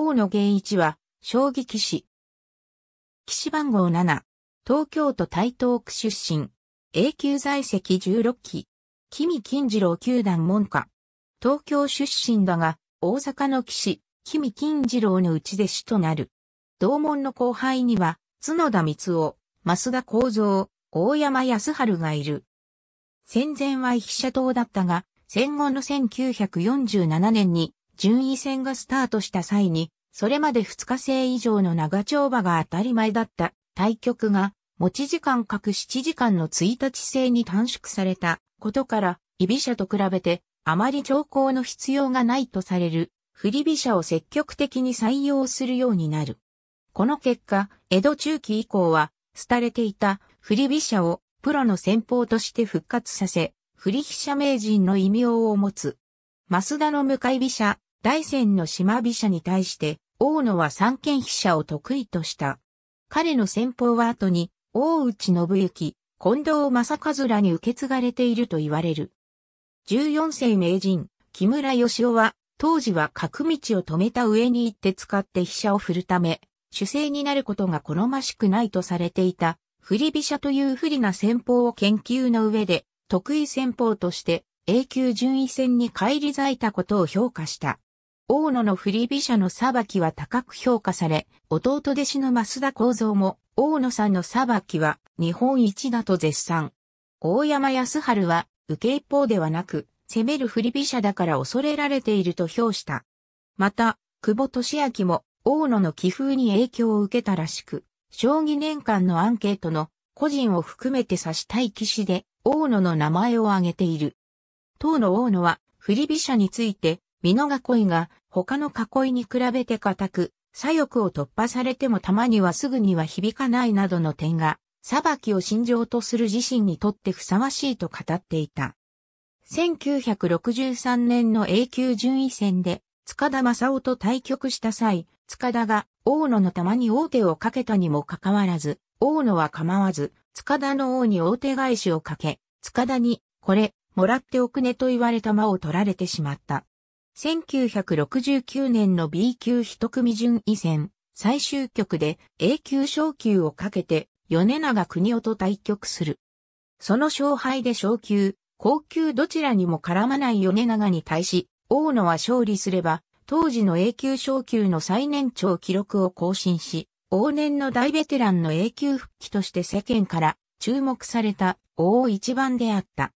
大野源一は、将棋棋士。騎士番号7、東京都台東区出身。永久在籍16期。君金次郎球団門下。東京出身だが、大阪の騎士、君金次郎のうち弟子となる。同門の後輩には、角田光雄、増田幸三、大山康春がいる。戦前は飛車党だったが、戦後の1947年に順位戦がスタートした際に、それまで2日制以上の長丁場が当たり前だった対局が、持ち時間各7時間の1日制に短縮されたことから、居飛車と比べて、あまり長考の必要がないとされる、振り飛車を積極的に採用するようになる。この結果、江戸中期以降は、廃れていた振り飛車をプロの戦法として復活させ、振り飛車名人の異名を持つ。増田の向かい飛車、大戦の島飛車に対して、大野は三軒飛車を得意とした。彼の戦法は後に、大内信行、近藤正和らに受け継がれていると言われる。14世名人、木村義雄は、当時は角道を止めた上に行って使って飛車を振るため、主勢になることが好ましくないとされていた、振り飛車という不利な戦法を研究の上で、得意戦法として、永久順位戦に返り咲いたことを評価した。大野の振り飛車の裁きは高く評価され、弟弟子の増田幸三も、大野さんの裁きは日本一だと絶賛。大山康春は、受け一方ではなく、攻める振り飛車だから恐れられていると評した。また、久保利明も、大野の気風に影響を受けたらしく、将棋年間のアンケートの個人を含めて指したい棋士で、大野の名前を挙げている。当の大野は、振り飛車について、美濃囲いが他の囲いに比べて固く、左翼を突破されてもたまにはすぐには響かないなどの点が、裁きを信条とする自身にとってふさわしいと語っていた。1963年の A 級順位戦で、塚田正夫と対局した際、塚田が大野の玉に王手をかけたにもかかわらず、大野は構わず、塚田の王に王手返しをかけ、塚田に、これ、もらっておくねと言われた間を取られてしまった。1969年の B 級一組順位戦、最終局で A 級昇級をかけて、米長国夫と対局する。その勝敗で昇級、高級どちらにも絡まない米長に対し、大野は勝利すれば、当時の A 級昇級の最年長記録を更新し、往年の大ベテランの A 級復帰として世間から注目された大一番であった。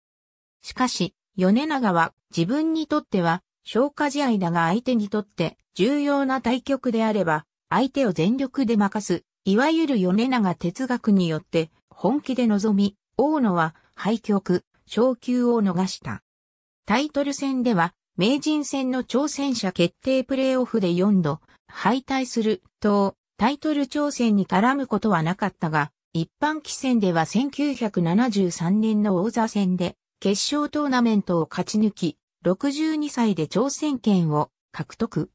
しかし、米長は自分にとっては消化試合だが相手にとって重要な対局であれば、相手を全力で任す、いわゆる米長哲学によって本気で臨み、大野は敗局、昇級を逃した。タイトル戦では、名人戦の挑戦者決定プレイオフで4度、敗退すると、タイトル挑戦に絡むことはなかったが、一般棋戦では1973年の王座戦で決勝トーナメントを勝ち抜き、62歳で挑戦権を獲得。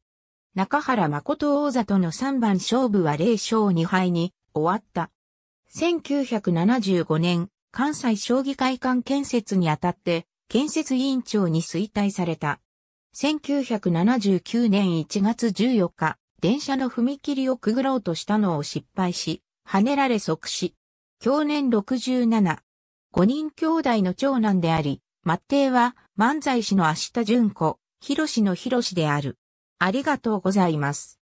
中原誠王座との3番勝負は0勝2敗に終わった。1975年、関西将棋会館建設にあたって、建設委員長に衰退された。1979年1月14日、電車の踏切をくぐろうとしたのを失敗し、跳ねられ即死。去年67、5人兄弟の長男であり、末帝は、漫才師の明日淳子、広志の広志である。ありがとうございます。